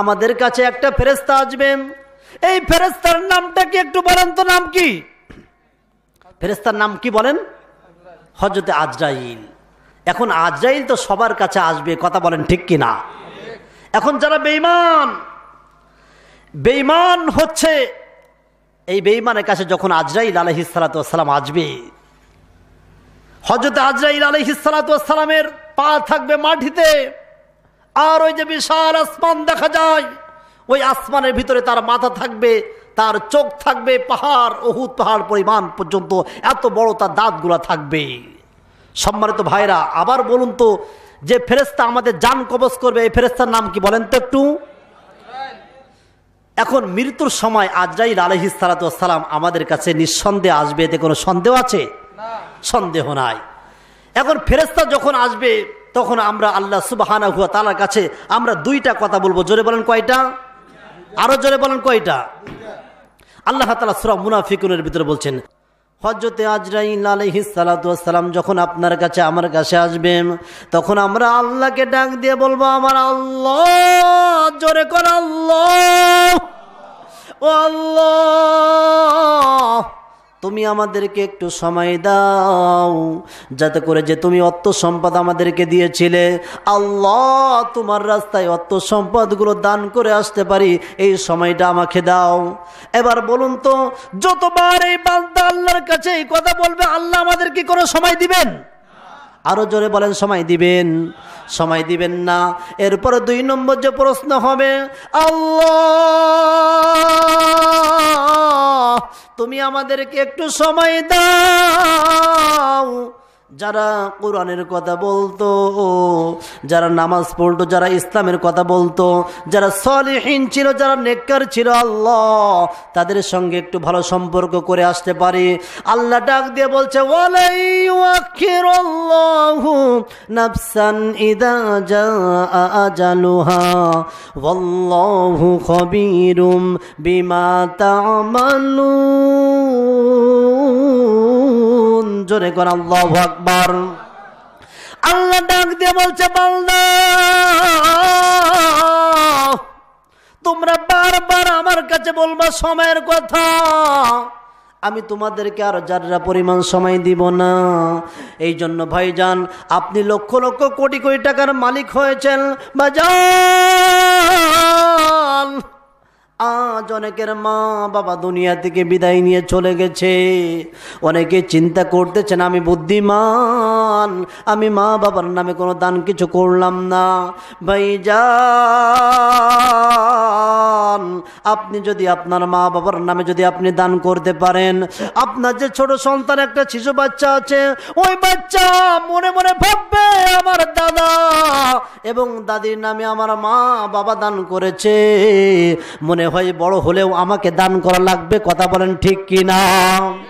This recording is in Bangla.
আমাদের কাছে একটা ফেরেস্তা আসবেন এই ফেরেস্তার নামটা কি একটু বলেন তো নাম কি ফেরেস্তার নাম কি বলেন হজরতে আজরাইল এখন আজরাইল তো সবার কাছে আসবে কথা বলেন ঠিক কি না এখন যারা বেইমান বেইমান হচ্ছে এই বেইমানের কাছে যখন আজরাইল আলহিসালাম আসবে হজরত আজরাইল আলহিসালামের পা থাকবে মাটিতে আর ওই যে বিশাল আসমান দেখা যায় ওই আসমানের ভিতরে তার মাথা থাকবে তার চোখ থাকবে পাহাড় অহুত পাহাড় পরিমাণ পর্যন্ত এত বড় তার দাঁতগুলা থাকবে সম্মানিত ভাইরা আবার বলুন তো যে ফেরেস্তা আমাদের যান কবচ করবে এই ফেরেস্তার নাম কি বলেন তো একটু এখন মৃত্যুর সময় আজরাইল সালাতাম আমাদের কাছে নিঃসন্দেহে আসবে এতে কোনো সন্দেহ আছে সন্দেহ নাই এখন ফেরেস্তা যখন আসবে তখন আমরা আল্লাহ সুবাহানা হুয়া তালার কাছে আমরা দুইটা কথা বলবো জোরে বলেন কয়টা আরও জোরে বলেন কয়টা আল্লাহ তালা সুরা মুনাফিকুনের ভিতরে বলছেন হজরতে আজরাইল আলহি সালাতাম যখন আপনার কাছে আমার কাছে আসবেন তখন আমরা আল্লাহকে ডাক দিয়ে বলবো আমার আল্লাহ জোরে কর আল্লাহ ও আল্লাহ তুমি আমাদেরকে একটু সময় দাও যাতে করে যে তুমি অত্য সম্পদ আমাদেরকে দিয়েছিলে আল্লাহ তোমার রাস্তায় অত্য সম্পদগুলো দান করে আসতে পারি এই সময়টা আমাকে দাও এবার বলুন তো যতবার এই বান্দা আল্লাহর কাছে এই কথা বলবে আল্লাহ আমাদের কি কোনো সময় দিবেন আরো জোরে বলেন সময় দিবেন সময় দিবেন না এরপরে দুই নম্বর যে প্রশ্ন হবে আল্লাহ তুমি আমাদেরকে একটু সময় দাও যারা কোরআনের কথা বলতো যারা নামাজ পড়তো যারা ইসলামের কথা বলতো যারা সলিহীন ছিল যারা নেকর ছিল আল্লাহ তাদের সঙ্গে একটু ভালো সম্পর্ক করে আসতে পারি আল্লাহ ডাক দিয়ে বলছে বিমা তামালু জোরে কর আল্লাহ আকবার আল্লাহ ডাক দিয়ে বলছে বান্দা তোমরা বারবার আমার কাছে বলবা সময়ের কথা আমি তোমাদেরকে আর যাররা পরিমাণ সময় দিব না এই জন্য যান আপনি লক্ষ লক্ষ কোটি কোটি টাকার মালিক হয়েছেন বা আজ অনেকের মা বাবা দুনিয়া থেকে বিদায় নিয়ে চলে গেছে অনেকে চিন্তা করতেছেন আমি বুদ্ধিমান আমি মা বাবার নামে কোনো দান কিছু করলাম না ভাই যা সন্তান আপনি যদি আপনার মা বাবার নামে যদি আপনি দান করতে পারেন আপনার যে ছোট সন্তান একটা শিশু বাচ্চা আছে ওই বাচ্চা মনে মনে ভাববে আমার দাদা এবং দাদির নামে আমার মা বাবা দান করেছে মনে হয় বড় হলেও আমাকে দান করা লাগবে কথা বলেন ঠিক কিনা